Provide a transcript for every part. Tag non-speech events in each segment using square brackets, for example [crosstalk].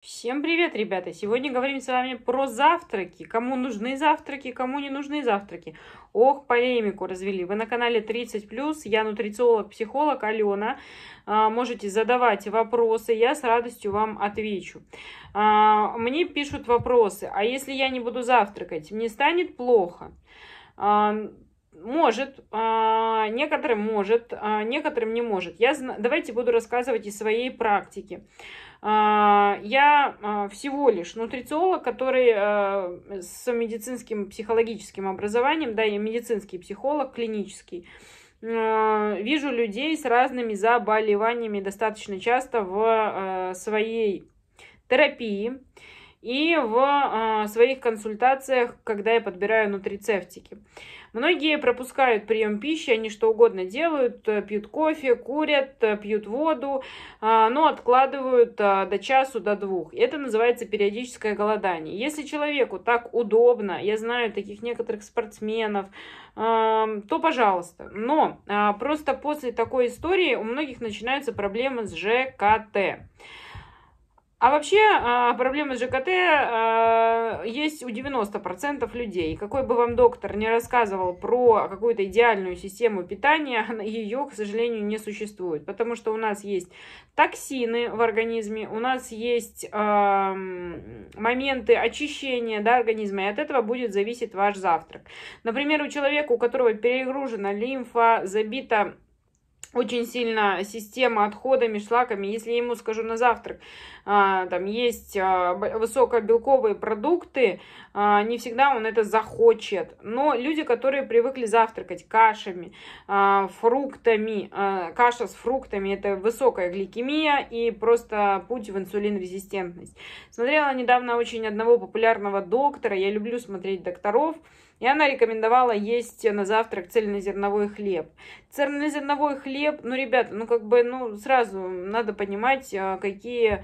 Всем привет, ребята! Сегодня говорим с вами про завтраки. Кому нужны завтраки, кому не нужны завтраки. Ох, полемику развели. Вы на канале 30+, я нутрициолог, психолог Алена. А, можете задавать вопросы, я с радостью вам отвечу. А, мне пишут вопросы, а если я не буду завтракать, мне станет плохо? А, может, а, некоторым может, а некоторым не может. Я, давайте буду рассказывать из своей практики а, я а, всего лишь нутрициолог, который э, с медицинским психологическим образованием, да, я медицинский психолог, клинический. А, вижу людей с разными заболеваниями достаточно часто в э, своей терапии и в а, своих консультациях, когда я подбираю нутрицептики. Многие пропускают прием пищи, они что угодно делают, э, пьют кофе, курят, э, пьют воду, а, но откладывают а, до часу, до двух. Это называется периодическое голодание. Если человеку так удобно, я знаю таких некоторых спортсменов, то пожалуйста. Но просто после такой истории у многих начинаются проблемы с ЖКТ. А вообще а, проблемы с ЖКТ а, есть у 90% людей. Какой бы вам доктор не рассказывал про какую-то идеальную систему питания, [laughs] ее, к сожалению, не существует. Потому что у нас есть токсины в организме, у нас есть а, моменты очищения да, организма, и от этого будет зависеть ваш завтрак. Например, у человека, у которого перегружена лимфа, забита очень сильно система отходами, шлаками. Если я ему скажу на завтрак, а, там есть а, высокобелковые продукты, а, не всегда он это захочет. Но люди, которые привыкли завтракать кашами, фруктами, каша с фруктами, это высокая гликемия и просто путь в инсулинрезистентность. Смотрела недавно очень одного популярного доктора, я люблю смотреть докторов, и она рекомендовала есть на завтрак цельнозерновой хлеб. Цельнозерновой хлеб, ну, ребята, ну, как бы, ну, сразу надо понимать, а, какие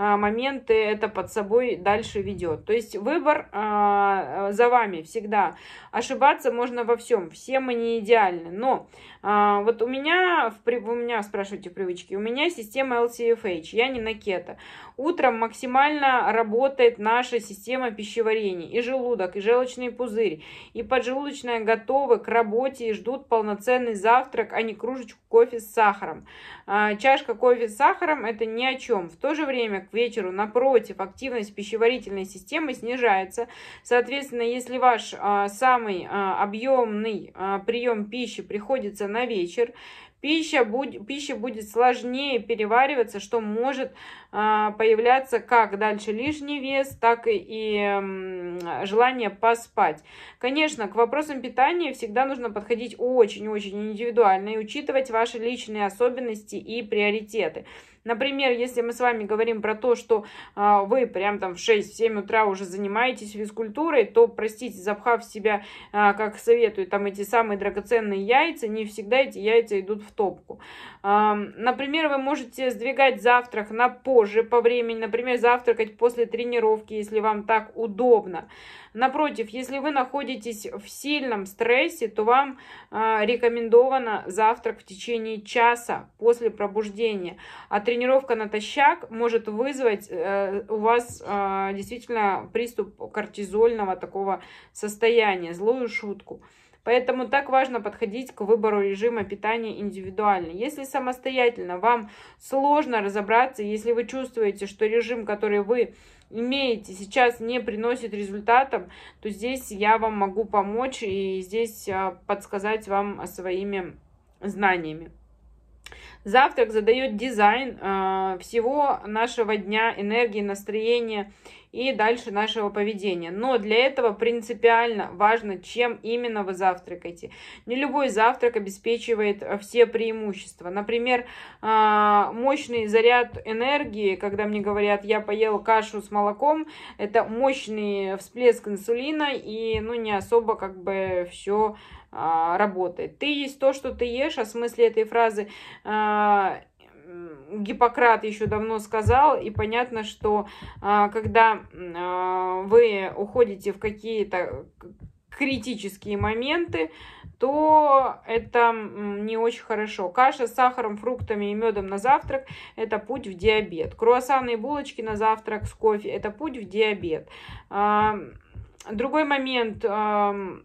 а, моменты это под собой дальше ведет. То есть выбор э, за вами всегда. Ошибаться можно во всем. Все мы не идеальны. Но э, вот у меня, в у меня спрашивайте привычки, у меня система LCFH, я не на кето. Утром максимально работает наша система пищеварения. И желудок, и желчный пузырь, и поджелудочная готовы к работе и ждут полноценный завтрак, а не кружечку кофе с сахаром. Э, чашка кофе с сахаром это ни о чем. В то же время к вечеру. Напротив, активность пищеварительной системы снижается. Соответственно, если ваш а, самый а, объемный а, прием пищи приходится на вечер, пища, будь, пища будет сложнее перевариваться, что может э, появляться как дальше лишний вес, так и, и э, желание поспать. Конечно, к вопросам питания всегда нужно подходить очень-очень индивидуально и учитывать ваши личные особенности и приоритеты. Например, если мы с вами говорим про то, что э, вы прям там в 6-7 утра уже занимаетесь физкультурой, то, простите, запхав себя, э, как советуют, там эти самые драгоценные яйца, не всегда эти яйца идут в топку. Э, например, вы можете сдвигать завтрак на позже по времени, например, завтракать после тренировки, если вам так удобно. Напротив, если вы находитесь в сильном стрессе, то вам э, рекомендовано завтрак в течение часа после пробуждения. А тренировка натощак может вызвать э, у вас э, действительно приступ кортизольного такого состояния, злую шутку. Поэтому так важно подходить к выбору режима питания индивидуально. Если самостоятельно вам сложно разобраться, если вы чувствуете, что режим, который вы имеете, сейчас не приносит результатов, то здесь я вам могу помочь и здесь а, подсказать вам своими знаниями. Завтрак задает дизайн э, всего нашего дня, энергии, настроения и дальше нашего поведения. Но для этого принципиально важно, чем именно вы завтракаете. Не любой завтрак обеспечивает э, все преимущества. Например, э, мощный заряд энергии, когда мне говорят, я поел кашу с молоком, это мощный всплеск инсулина и ну, не особо как бы все а, работает. Ты есть то, что ты ешь, а смысле этой фразы а, Гиппократ еще давно сказал, и понятно, что а, когда вы уходите в какие-то критические моменты, то это не очень хорошо. Каша с сахаром, фруктами и медом на завтрак – это путь в диабет. Круассаны и булочки на завтрак с кофе – это путь в диабет. Другой момент –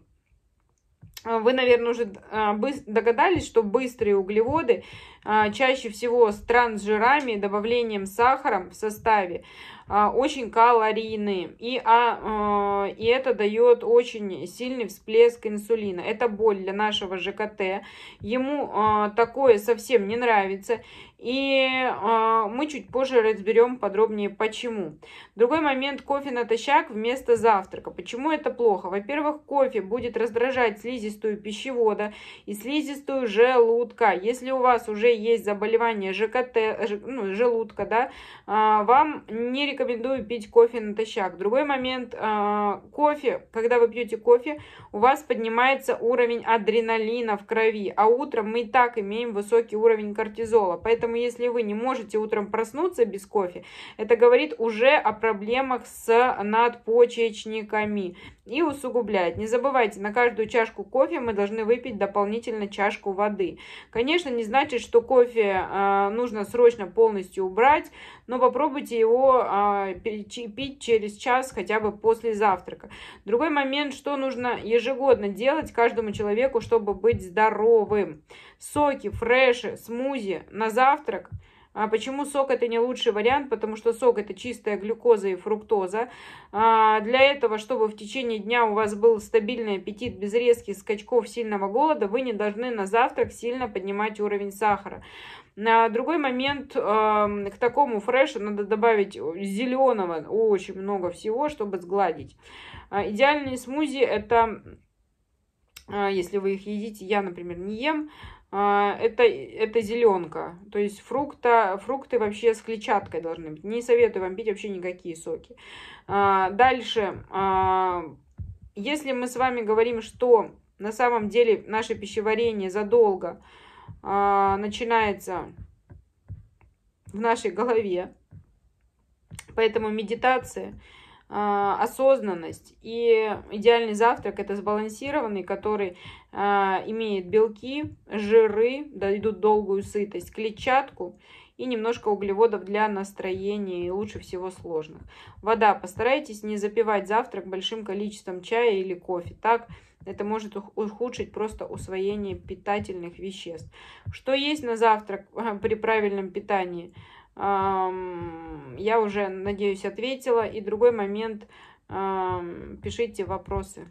а, вы, наверное, уже а, догадались, что быстрые углеводы а, чаще всего с трансжирами, добавлением сахара в составе. А, очень калорийные. И, а, э, и это дает очень сильный всплеск инсулина. Это боль для нашего ЖКТ. Ему а, такое совсем не нравится. И а, мы чуть позже разберем подробнее почему. Другой момент кофе натощак вместо завтрака. Почему это плохо? Во-первых, кофе будет раздражать слизистую пищевода и слизистую желудка. Если у вас уже есть заболевание ЖКТ, ж, ну, желудка, да, а, вам не рекомендую пить кофе натощак. Другой момент, а, кофе, когда вы пьете кофе, у вас поднимается уровень адреналина в крови, а утром мы и так имеем высокий уровень кортизола. Поэтому если вы не можете утром проснуться без кофе, это говорит уже о проблемах с надпочечниками и усугубляет. Не забывайте, на каждую чашку кофе мы должны выпить дополнительно чашку воды. Конечно, не значит, что кофе а, нужно срочно полностью убрать, но попробуйте его а, а, пить через час хотя бы после завтрака. Другой момент, что нужно ежегодно делать каждому человеку, чтобы быть здоровым. Соки, фреши, смузи на завтрак – а почему сок это не лучший вариант? Потому что сок это чистая глюкоза и фруктоза. А для этого, чтобы в течение дня у вас был стабильный аппетит без резких скачков сильного голода, вы не должны на завтрак сильно поднимать уровень сахара. На другой момент эм, к такому фрешу надо добавить зеленого очень много всего, чтобы сгладить. А идеальные смузи это а, если вы их едите, я, например, не ем, а, это, это зеленка. То есть фрукта, фрукты вообще с клетчаткой должны быть. Не советую вам пить вообще никакие соки. А, дальше, если мы с вами говорим, что на самом деле наше пищеварение задолго начинается в нашей голове, поэтому медитация – а, осознанность. И идеальный завтрак это сбалансированный, который а, имеет белки, жиры, дают долгую сытость, клетчатку и немножко углеводов для настроения и лучше всего сложных. Вода. Постарайтесь не запивать завтрак большим количеством чая или кофе. Так это может ухудшить просто усвоение питательных веществ. Что есть на завтрак а, при правильном питании? Я уже, надеюсь, ответила. И другой момент. Пишите вопросы.